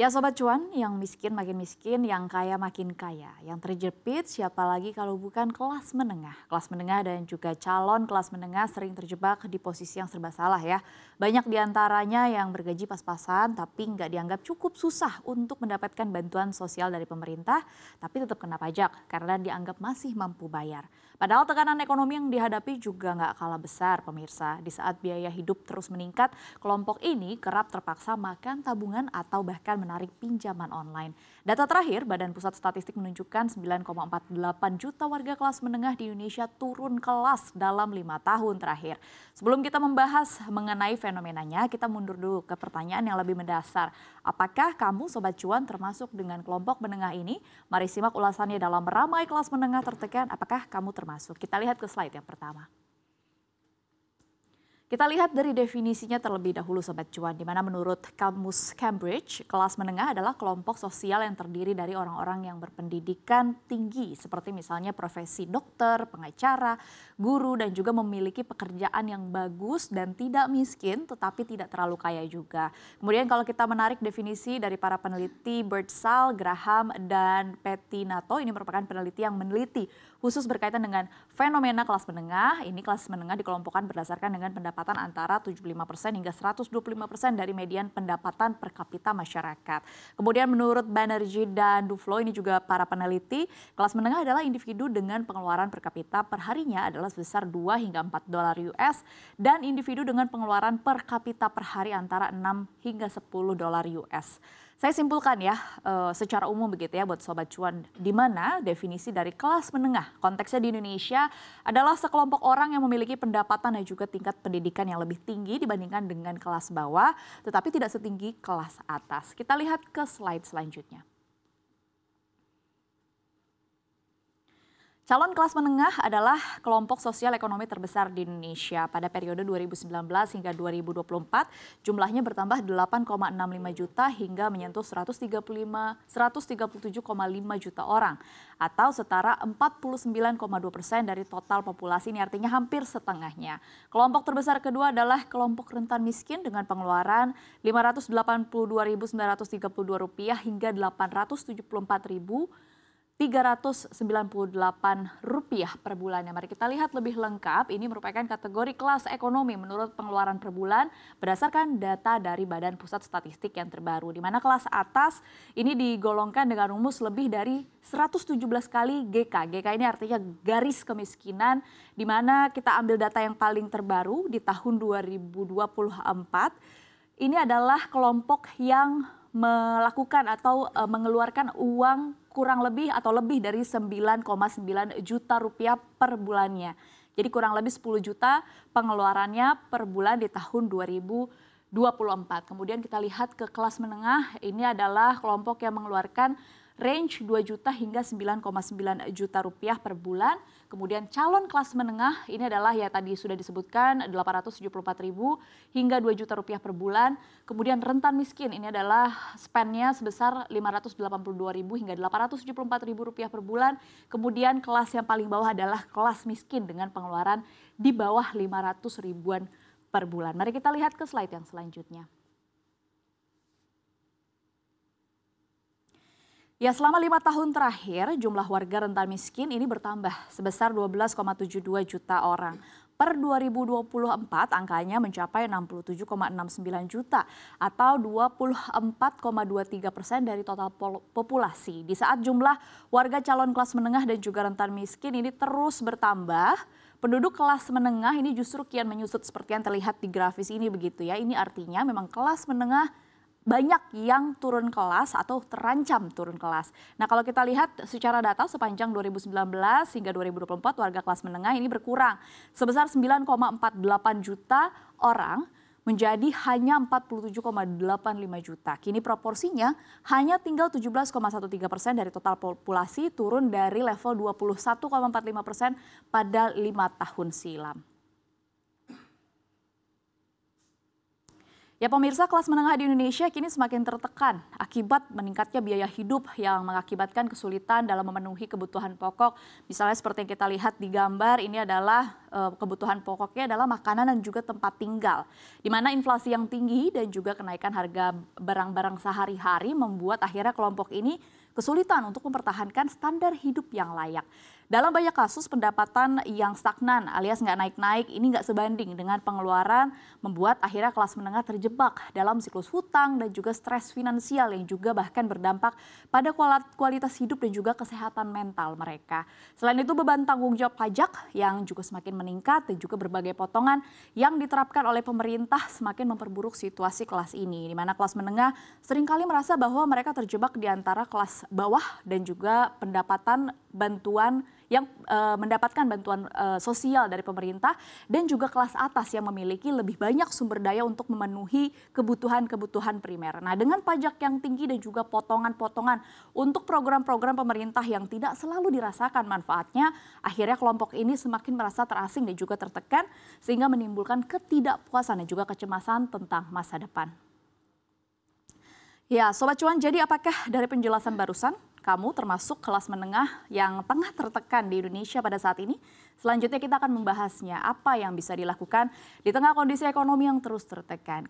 Ya Sobat Cuan, yang miskin makin miskin, yang kaya makin kaya. Yang terjepit siapa lagi kalau bukan kelas menengah. Kelas menengah dan juga calon kelas menengah sering terjebak di posisi yang serba salah ya. Banyak diantaranya yang bergaji pas-pasan tapi nggak dianggap cukup susah untuk mendapatkan bantuan sosial dari pemerintah. Tapi tetap kena pajak karena dianggap masih mampu bayar. Padahal tekanan ekonomi yang dihadapi juga nggak kalah besar pemirsa. Di saat biaya hidup terus meningkat, kelompok ini kerap terpaksa makan tabungan atau bahkan menarik pinjaman online. Data terakhir, Badan Pusat Statistik menunjukkan 9,48 juta warga kelas menengah di Indonesia turun kelas dalam lima tahun terakhir. Sebelum kita membahas mengenai fenomenanya, kita mundur dulu ke pertanyaan yang lebih mendasar. Apakah kamu Sobat Cuan termasuk dengan kelompok menengah ini? Mari simak ulasannya dalam ramai kelas menengah tertekan, apakah kamu termasuk? Kita lihat ke slide yang pertama. Kita lihat dari definisinya terlebih dahulu Sobat Cuan, di mana menurut Kamus Cambridge, kelas menengah adalah kelompok sosial yang terdiri dari orang-orang yang berpendidikan tinggi, seperti misalnya profesi dokter, pengacara, guru, dan juga memiliki pekerjaan yang bagus dan tidak miskin, tetapi tidak terlalu kaya juga. Kemudian kalau kita menarik definisi dari para peneliti Birdsall, Graham, dan Petty Nato, ini merupakan peneliti yang meneliti khusus berkaitan dengan fenomena kelas menengah. Ini kelas menengah dikelompokkan berdasarkan dengan pendapatan antara 75% hingga 125% dari median pendapatan per kapita masyarakat. Kemudian menurut Banerjee dan Duflo ini juga para peneliti, kelas menengah adalah individu dengan pengeluaran per kapita per harinya adalah sebesar 2 hingga 4 dolar US dan individu dengan pengeluaran per kapita per hari antara 6 hingga 10 dolar US. Saya simpulkan ya eh, secara umum begitu ya buat sobat cuan di mana definisi dari kelas menengah konteksnya di Indonesia adalah sekelompok orang yang memiliki pendapatan dan juga tingkat pendidikan yang lebih tinggi dibandingkan dengan kelas bawah tetapi tidak setinggi kelas atas. Kita lihat ke slide selanjutnya. Calon kelas menengah adalah kelompok sosial ekonomi terbesar di Indonesia. Pada periode 2019 hingga 2024, jumlahnya bertambah 8,65 juta hingga menyentuh 137,5 juta orang atau setara 49,2 persen dari total populasi ini artinya hampir setengahnya. Kelompok terbesar kedua adalah kelompok rentan miskin dengan pengeluaran Rp582.932 hingga Rp874.000 rp rupiah per bulannya. Mari kita lihat lebih lengkap. Ini merupakan kategori kelas ekonomi menurut pengeluaran per bulan berdasarkan data dari Badan Pusat Statistik yang terbaru. Di mana kelas atas ini digolongkan dengan rumus lebih dari 117 kali GK. GK ini artinya garis kemiskinan di mana kita ambil data yang paling terbaru di tahun 2024. Ini adalah kelompok yang melakukan atau uh, mengeluarkan uang kurang lebih atau lebih dari 9,9 juta rupiah per bulannya. Jadi kurang lebih 10 juta pengeluarannya per bulan di tahun 2024. Kemudian kita lihat ke kelas menengah, ini adalah kelompok yang mengeluarkan range 2 juta hingga 9,9 juta rupiah per bulan. Kemudian calon kelas menengah ini adalah ya tadi sudah disebutkan 874 ribu hingga 2 juta rupiah per bulan. Kemudian rentan miskin ini adalah spendnya sebesar 582 ribu hingga 874 ribu rupiah per bulan. Kemudian kelas yang paling bawah adalah kelas miskin dengan pengeluaran di bawah 500 ribuan per bulan. Mari kita lihat ke slide yang selanjutnya. Ya, selama lima tahun terakhir, jumlah warga rentan miskin ini bertambah sebesar 12,72 juta orang. Per 2024, angkanya mencapai 67,69 juta atau 24,23 persen dari total populasi. Di saat jumlah warga calon kelas menengah dan juga rentan miskin ini terus bertambah, penduduk kelas menengah ini justru kian menyusut seperti yang terlihat di grafis ini begitu ya. Ini artinya memang kelas menengah banyak yang turun kelas atau terancam turun kelas. Nah kalau kita lihat secara data sepanjang 2019 hingga 2024 warga kelas menengah ini berkurang sebesar 9,48 juta orang menjadi hanya 47,85 juta. Kini proporsinya hanya tinggal 17,13 persen dari total populasi turun dari level 21,45 persen pada lima tahun silam. Ya pemirsa kelas menengah di Indonesia kini semakin tertekan akibat meningkatnya biaya hidup yang mengakibatkan kesulitan dalam memenuhi kebutuhan pokok. Misalnya seperti yang kita lihat di gambar ini adalah e, kebutuhan pokoknya adalah makanan dan juga tempat tinggal. Di mana inflasi yang tinggi dan juga kenaikan harga barang-barang sehari-hari membuat akhirnya kelompok ini kesulitan untuk mempertahankan standar hidup yang layak. Dalam banyak kasus pendapatan yang stagnan alias nggak naik-naik ini nggak sebanding dengan pengeluaran membuat akhirnya kelas menengah terjebak dalam siklus hutang dan juga stres finansial yang juga bahkan berdampak pada kualitas hidup dan juga kesehatan mental mereka. Selain itu beban tanggung jawab pajak yang juga semakin meningkat dan juga berbagai potongan yang diterapkan oleh pemerintah semakin memperburuk situasi kelas ini di mana kelas menengah seringkali merasa bahwa mereka terjebak di antara kelas bawah dan juga pendapatan bantuan yang uh, mendapatkan bantuan uh, sosial dari pemerintah dan juga kelas atas yang memiliki lebih banyak sumber daya untuk memenuhi kebutuhan-kebutuhan primer. Nah, dengan pajak yang tinggi dan juga potongan-potongan untuk program-program pemerintah yang tidak selalu dirasakan manfaatnya, akhirnya kelompok ini semakin merasa terasing dan juga tertekan sehingga menimbulkan ketidakpuasan dan juga kecemasan tentang masa depan. Ya, Sobat Cuan, jadi apakah dari penjelasan barusan kamu termasuk kelas menengah yang tengah tertekan di Indonesia pada saat ini? Selanjutnya kita akan membahasnya apa yang bisa dilakukan di tengah kondisi ekonomi yang terus tertekan.